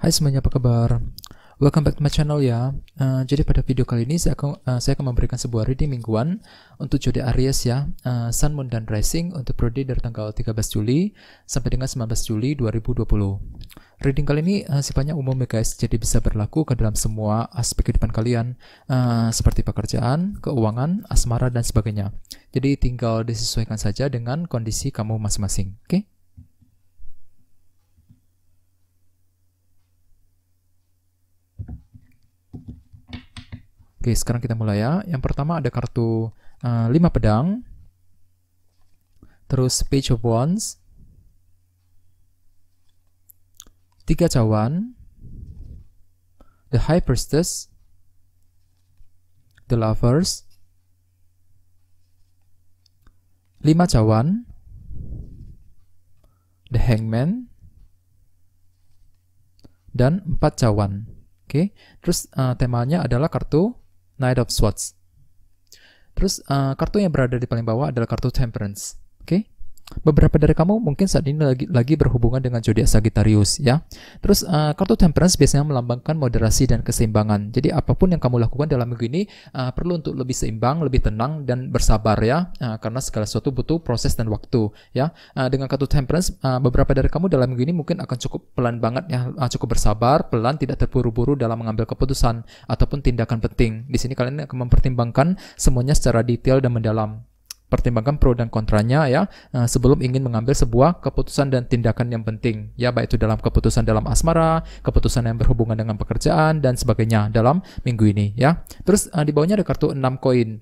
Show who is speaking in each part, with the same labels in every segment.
Speaker 1: Hai semuanya, apa kabar? Welcome back to my channel ya. Uh, jadi pada video kali ini saya akan, uh, saya akan memberikan sebuah reading mingguan untuk jodi Aries ya, uh, Sun, Moon, dan Rising untuk periode dari tanggal 13 Juli sampai dengan 19 Juli 2020. Reading kali ini uh, sifatnya umum ya guys, jadi bisa berlaku ke dalam semua aspek kehidupan kalian uh, seperti pekerjaan, keuangan, asmara, dan sebagainya. Jadi tinggal disesuaikan saja dengan kondisi kamu masing-masing, oke? okay? Oke, sekarang kita mulai ya. Yang pertama ada kartu uh, eh, 5 pedang. Terus Page of Wands. Tiga cawan. The High Priestess. The Lovers. Lima cawan. The Hangman. Dan empat cawan. Oke, terus uh, temanya adalah kartu Knight of Swords. Terus uh, eh, kartu yang berada di paling bawah adalah kartu Temperance. Oke? Okay? beberapa dari kamu mungkin saat ini lagi lagi berhubungan dengan zodiak Sagittarius ya. Terus uh, kartu Temperance biasanya melambangkan moderasi dan keseimbangan. Jadi apapun yang kamu lakukan dalam minggu ini uh, perlu untuk lebih seimbang, lebih tenang dan bersabar ya uh, karena segala sesuatu butuh proses dan waktu ya. Uh, dengan kartu Temperance uh, beberapa dari kamu dalam minggu ini mungkin akan cukup pelan banget ya, uh, cukup bersabar, pelan tidak terburu-buru dalam mengambil keputusan ataupun tindakan penting. Di sini kalian akan mempertimbangkan semuanya secara detail dan mendalam pertimbangkan pro dan kontranya ya eh, sebelum ingin mengambil sebuah keputusan dan tindakan yang penting ya baik itu dalam keputusan dalam asmara, keputusan yang berhubungan dengan pekerjaan dan sebagainya dalam minggu ini ya. Terus eh, di bawahnya ada kartu 6 koin.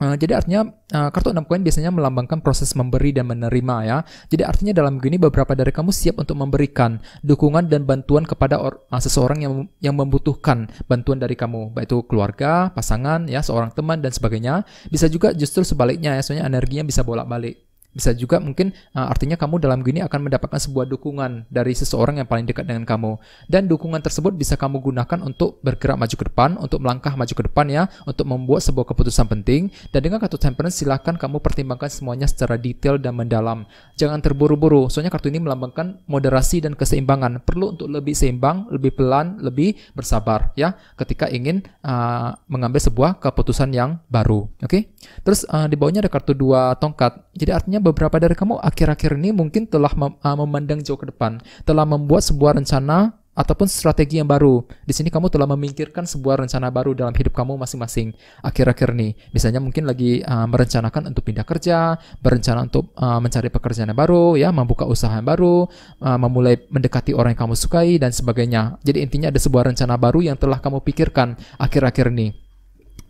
Speaker 1: Eh, jadi artinya eh, kartu enam koin biasanya melambangkan proses memberi dan menerima ya. Jadi artinya dalam begini beberapa dari kamu siap untuk memberikan dukungan dan bantuan kepada or, uh, seseorang yang yang membutuhkan bantuan dari kamu, baik itu keluarga, pasangan, ya seorang teman dan sebagainya. Bisa juga justru sebaliknya ya, soalnya energinya bisa bolak-balik. Bisa juga mungkin uh, artinya kamu dalam gini akan mendapatkan sebuah dukungan dari seseorang yang paling dekat dengan kamu. Dan dukungan tersebut bisa kamu gunakan untuk bergerak maju ke depan, untuk melangkah maju ke depan ya, untuk membuat sebuah keputusan penting. Dan dengan kartu temperance silahkan kamu pertimbangkan semuanya secara detail dan mendalam. Jangan terburu-buru, soalnya kartu ini melambangkan moderasi dan keseimbangan. Perlu untuk lebih seimbang, lebih pelan, lebih bersabar ya ketika ingin uh, mengambil sebuah keputusan yang baru. Oke? Okay? Terus uh, di bawahnya ada kartu dua tongkat. Jadi artinya beberapa dari kamu akhir-akhir ini mungkin telah mem uh, memandang jauh ke depan, telah membuat sebuah rencana ataupun strategi yang baru. Di sini kamu telah memikirkan sebuah rencana baru dalam hidup kamu masing-masing akhir-akhir ini. Misalnya mungkin lagi uh, merencanakan untuk pindah kerja, berencana untuk uh, mencari pekerjaan yang baru, ya, membuka usaha yang baru, uh, memulai mendekati orang yang kamu sukai dan sebagainya. Jadi intinya ada sebuah rencana baru yang telah kamu pikirkan akhir-akhir ini.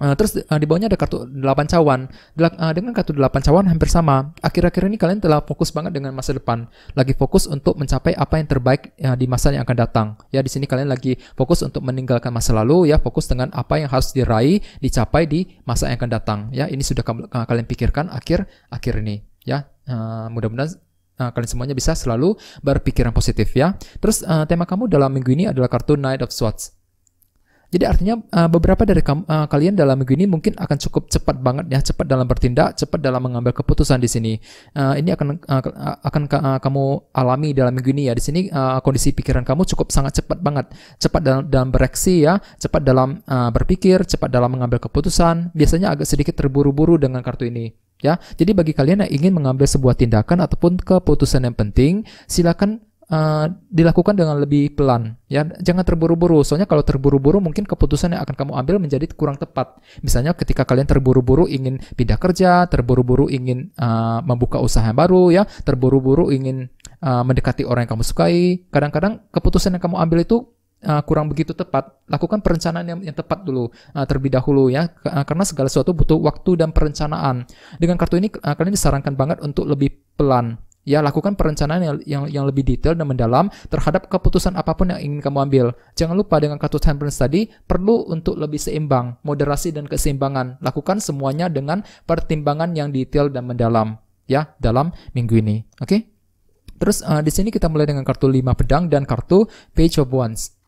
Speaker 1: Uh, terus uh, di bawahnya ada kartu 8 cawan. Dela, uh, eh, dengan kartu 8 cawan hampir sama. Akhir-akhir ini kalian telah fokus banget dengan masa depan. Lagi fokus untuk mencapai apa yang terbaik ya, di masa yang akan datang. Ya di sini kalian lagi fokus untuk meninggalkan masa lalu ya, fokus dengan apa yang harus diraih, dicapai di masa yang akan datang. Ya ini sudah kalian pikirkan akhir-akhir ini. Ya uh, mudah-mudahan Nah, kalian semuanya bisa selalu berpikiran positif ya. Terus uh, tema kamu dalam minggu ini adalah kartu Knight of Swords. Jadi artinya uh, beberapa dari uh, kalian dalam minggu ini mungkin akan cukup cepat banget ya, cepat dalam bertindak, cepat dalam mengambil keputusan di sini. Uh, ini akan uh, akan uh, kamu alami dalam minggu ini ya. Di sini uh, kondisi pikiran kamu cukup sangat cepat banget, cepat dalam, dalam bereaksi ya, cepat dalam uh, berpikir, cepat dalam mengambil keputusan. Biasanya agak sedikit terburu-buru dengan kartu ini ya. Jadi bagi kalian yang ingin mengambil sebuah tindakan ataupun keputusan yang penting, silakan Eh, dilakukan dengan lebih pelan ya jangan terburu-buru soalnya kalau terburu-buru mungkin keputusan yang akan kamu ambil menjadi kurang tepat misalnya ketika kalian terburu-buru ingin pindah kerja terburu-buru ingin uh, membuka usaha yang baru ya terburu-buru ingin uh, mendekati orang yang kamu sukai kadang-kadang keputusan yang kamu ambil itu uh, kurang begitu tepat, lakukan perencanaan yang, yang tepat dulu uh, terlebih dahulu ya, uh, karena segala sesuatu butuh waktu dan perencanaan. Dengan kartu ini uh, kalian disarankan banget untuk lebih pelan Ya, lakukan perencanaan yang, yang, yang lebih detail dan mendalam terhadap keputusan apapun yang ingin kamu ambil. Jangan lupa dengan kartu temperance tadi, perlu untuk lebih seimbang, moderasi dan keseimbangan. Lakukan semuanya dengan pertimbangan yang detail dan mendalam, ya, dalam minggu ini. Oke? Okay? Terus uh, di sini kita mulai dengan kartu lima pedang dan kartu Page of Wands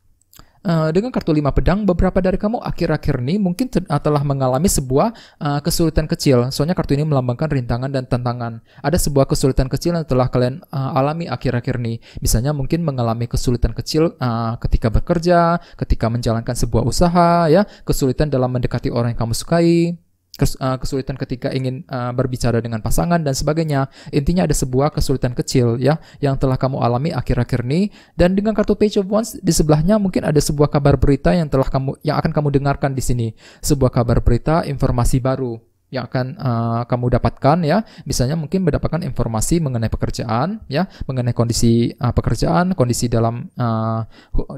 Speaker 1: uh, dengan kartu lima pedang, beberapa dari kamu akhir-akhir ini mungkin eh, telah mengalami sebuah uh, kesulitan kecil. Soalnya kartu ini melambangkan rintangan dan tantangan. Ada sebuah kesulitan kecil yang telah kalian uh, alami akhir-akhir ini. Misalnya mungkin mengalami kesulitan kecil uh, ketika bekerja, ketika menjalankan sebuah usaha, ya kesulitan dalam mendekati orang yang kamu sukai, Eh, kesulitan ketika ingin eh, berbicara dengan pasangan dan sebagainya. Intinya ada sebuah kesulitan kecil ya yang telah kamu alami akhir-akhir ini dan dengan kartu Page of Wands di sebelahnya mungkin ada sebuah kabar berita yang telah kamu yang akan kamu dengarkan di sini. Sebuah kabar berita, informasi baru yang akan uh, kamu dapatkan ya misalnya mungkin mendapatkan informasi mengenai pekerjaan ya mengenai kondisi uh, pekerjaan kondisi dalam uh,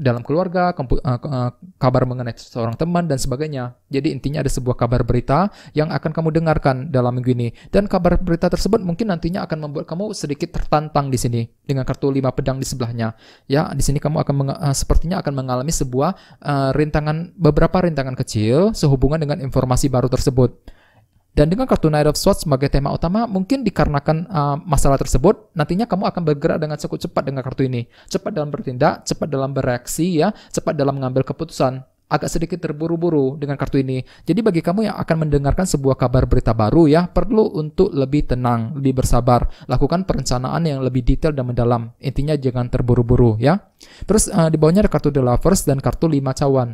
Speaker 1: dalam keluarga kompu, uh, kabar mengenai seorang teman dan sebagainya jadi intinya ada sebuah kabar berita yang akan kamu dengarkan dalam minggu ini dan kabar berita tersebut mungkin nantinya akan membuat kamu sedikit tertantang di sini dengan kartu lima pedang di sebelahnya ya di sini kamu akan uh, sepertinya akan mengalami sebuah uh, rintangan beberapa rintangan kecil sehubungan dengan informasi baru tersebut dan dengan kartu Knight of Swords sebagai tema utama, mungkin dikarenakan uh, masalah tersebut, nantinya kamu akan bergerak dengan cukup cepat dengan kartu ini. Cepat dalam bertindak, cepat dalam bereaksi, ya, cepat dalam mengambil keputusan. Agak sedikit terburu-buru dengan kartu ini. Jadi bagi kamu yang akan mendengarkan sebuah kabar berita baru ya, perlu untuk lebih tenang, lebih bersabar. Lakukan perencanaan yang lebih detail dan mendalam. Intinya jangan terburu-buru ya. Terus uh, di bawahnya ada kartu The Lovers dan kartu 5 cawan.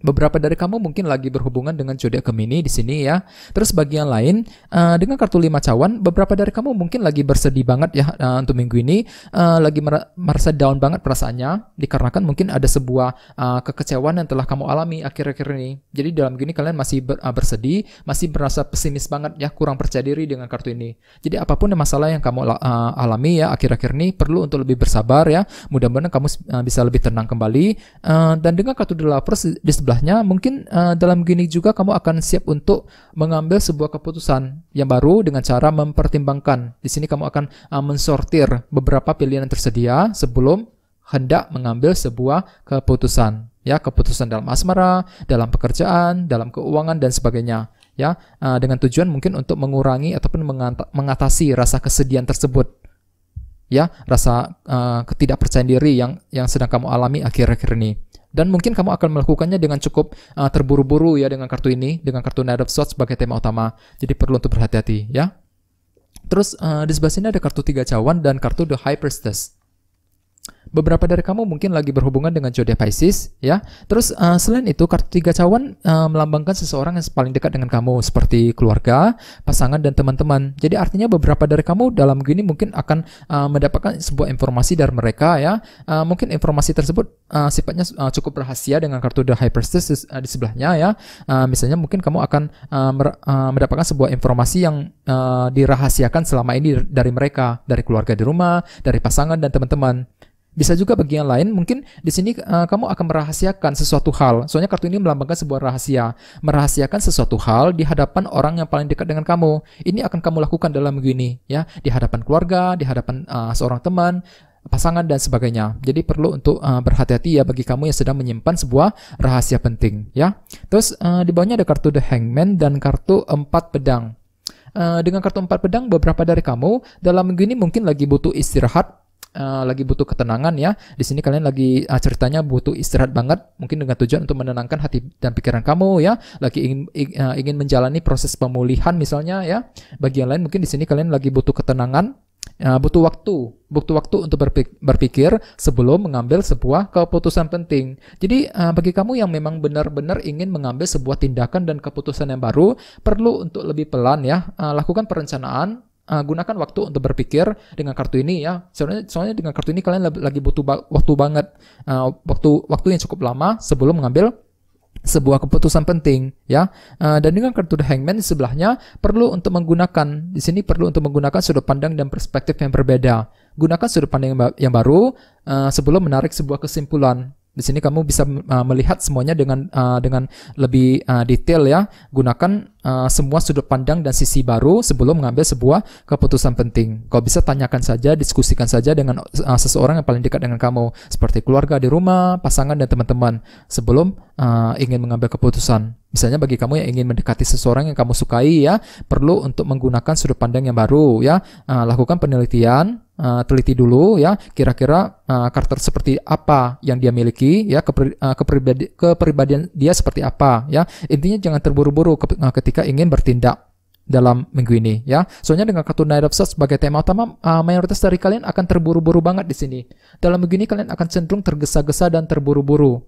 Speaker 1: Beberapa dari kamu mungkin lagi berhubungan dengan zodiak Gemini di sini ya. Terus bagian lain uh, dengan kartu lima cawan, beberapa dari kamu mungkin lagi bersedih banget ya uh, untuk minggu ini, uh, lagi merasa down banget perasaannya dikarenakan mungkin ada sebuah uh, kekecewaan yang telah kamu alami akhir-akhir ini. Jadi dalam gini kalian masih ber, uh, bersedih, masih merasa pesimis banget ya, kurang percaya diri dengan kartu ini. Jadi apapun masalah yang kamu uh, alami ya akhir-akhir ini perlu untuk lebih bersabar ya. Mudah-mudahan kamu uh, bisa lebih tenang kembali uh, dan dengan kartu The Lovers di sebelah sebelahnya, mungkin uh, dalam gini juga kamu akan siap untuk mengambil sebuah keputusan yang baru dengan cara mempertimbangkan. Di sini kamu akan uh, mensortir beberapa pilihan yang tersedia sebelum hendak mengambil sebuah keputusan. Ya, keputusan dalam asmara, dalam pekerjaan, dalam keuangan dan sebagainya ya uh, dengan tujuan mungkin untuk mengurangi ataupun mengatasi rasa kesedihan tersebut ya rasa uh, ketidakpercayaan diri yang yang sedang kamu alami akhir-akhir ini dan mungkin kamu akan melakukannya dengan cukup uh, terburu-buru ya dengan kartu ini dengan kartu Knight of Swords sebagai tema utama jadi perlu untuk berhati-hati ya terus uh, di sebelah sini ada kartu tiga cawan dan kartu The High Priestess beberapa dari kamu mungkin lagi berhubungan dengan jodoh Pisces ya. Terus uh, selain itu kartu tiga cawan uh, melambangkan seseorang yang paling dekat dengan kamu seperti keluarga, pasangan dan teman-teman. Jadi artinya beberapa dari kamu dalam gini mungkin akan uh, mendapatkan sebuah informasi dari mereka ya. Uh, mungkin informasi tersebut uh, sifatnya uh, cukup rahasia dengan kartu the Hyperstis uh, di sebelahnya ya. Uh, misalnya mungkin kamu akan uh, uh, mendapatkan sebuah informasi yang uh, dirahasiakan selama ini dari mereka, dari keluarga di rumah, dari pasangan dan teman-teman. Bisa juga bagi yang lain, mungkin di sini uh, kamu akan merahasiakan sesuatu hal. Soalnya kartu ini melambangkan sebuah rahasia. Merahasiakan sesuatu hal di hadapan orang yang paling dekat dengan kamu. Ini akan kamu lakukan dalam begini, ya, di hadapan keluarga, di hadapan uh, seorang teman, pasangan dan sebagainya. Jadi perlu untuk uh, berhati-hati ya bagi kamu yang sedang menyimpan sebuah rahasia penting, ya. Terus uh, di bawahnya ada kartu The Hangman dan kartu empat pedang. Uh, dengan kartu empat pedang, beberapa dari kamu dalam minggu ini mungkin lagi butuh istirahat Eh, lagi butuh ketenangan ya. Di sini kalian lagi uh, ceritanya butuh istirahat banget, mungkin dengan tujuan untuk menenangkan hati dan pikiran kamu ya. Lagi ingin uh, ingin menjalani proses pemulihan misalnya ya. Bagi yang lain mungkin di sini kalian lagi butuh ketenangan, uh, butuh waktu, butuh waktu untuk berpik berpikir sebelum mengambil sebuah keputusan penting. Jadi uh, bagi kamu yang memang benar-benar ingin mengambil sebuah tindakan dan keputusan yang baru, perlu untuk lebih pelan ya, uh, lakukan perencanaan uh, gunakan waktu untuk berpikir dengan kartu ini ya. Soalnya, soalnya dengan kartu ini kalian lagi butuh ba waktu banget, uh, waktu waktu yang cukup lama sebelum mengambil sebuah keputusan penting ya. Uh, dan dengan kartu The Hangman di sebelahnya perlu untuk menggunakan di sini perlu untuk menggunakan sudut pandang dan perspektif yang berbeda. Gunakan sudut pandang yang, ba yang baru uh, sebelum menarik sebuah kesimpulan di sini kamu bisa uh, melihat semuanya dengan uh, dengan lebih uh, detail ya. Gunakan uh, semua sudut pandang dan sisi baru sebelum mengambil sebuah keputusan penting. Kau bisa tanyakan saja, diskusikan saja dengan uh, seseorang yang paling dekat dengan kamu, seperti keluarga di rumah, pasangan dan teman-teman sebelum uh, ingin mengambil keputusan. Misalnya bagi kamu yang ingin mendekati seseorang yang kamu sukai ya, perlu untuk menggunakan sudut pandang yang baru ya. Uh, lakukan penelitian uh, teliti dulu ya kira-kira uh, karakter seperti apa yang dia miliki ya keper, uh, kepribadi, kepribadian dia seperti apa ya intinya jangan terburu-buru ke, uh, eh, ketika ingin bertindak dalam minggu ini ya soalnya dengan kartu Knight of Swords sebagai tema utama uh, mayoritas dari kalian akan terburu-buru banget di sini dalam minggu ini kalian akan cenderung tergesa-gesa dan terburu-buru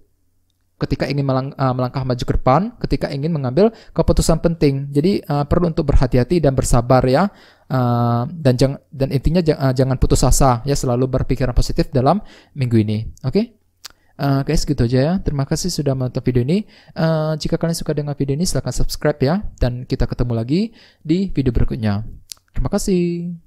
Speaker 1: ketika ingin melang, eh, melangkah maju ke depan, ketika ingin mengambil keputusan penting. Jadi uh, perlu untuk berhati-hati dan bersabar ya. Uh, dan jang, dan intinya jang, uh, jangan putus asa ya selalu berpikiran positif dalam minggu ini. Oke? Okay? Uh, guys, gitu aja ya. Terima kasih sudah menonton video ini. Uh, jika kalian suka dengan video ini, silahkan subscribe ya. Dan kita ketemu lagi di video berikutnya. Terima kasih.